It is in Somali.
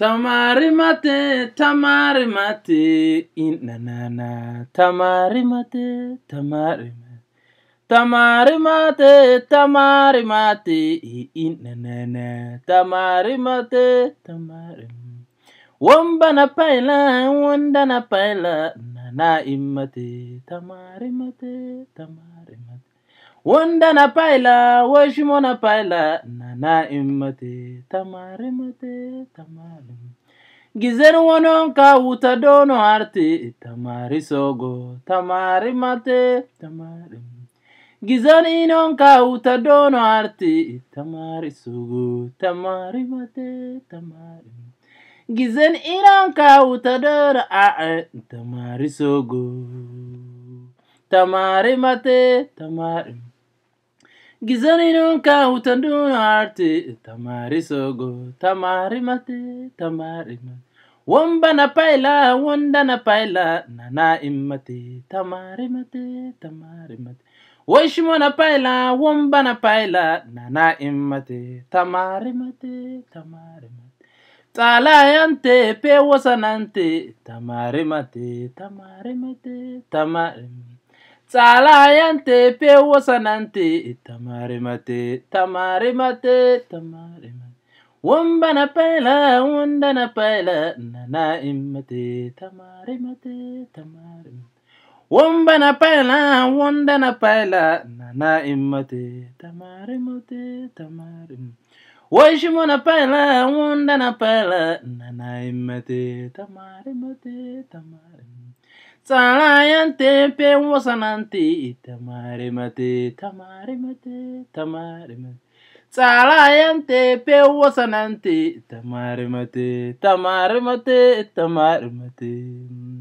Tamari mate, tamari mate, tamarimate na na. Tamari mate, tamari mate. Tamari mate, tamari mate, ina na paila, wanda na paila, na imate. Tamari mate, wonda na paila woshimo na paila nana imate tamare mate tamare gizer wononka wuta dono harte tamari sogo tamari mate tamare gizan inonka wuta dono harte tamari sogo tamari mate tamare gizan inonka wuta dono ae tamari sogo tamari mate tamare Gizaninunka utandun arte tamari sogo tamari mate tamari paila wondana paila nana imate tamarimate mate tamari paila wombana na paila nana imate tamarimate tamarimate tamari mate Talayante pe wasanante tamari mate tamari Salaayante pewasanante tamare mate tamare mate tamare mate wambana paela wandana paela nana imate tamare mate tamare mate wambana paela wandana paela nana imate tamare mate tamare mate Hoje vou na paila, onda na paila, nanai mate, tamare mate, tamare. Salayante pe wosanante, tamare mate, tamare mate, tamare mate. Salayante pe wosanante, tamare mate, tamare mate, tamare mate.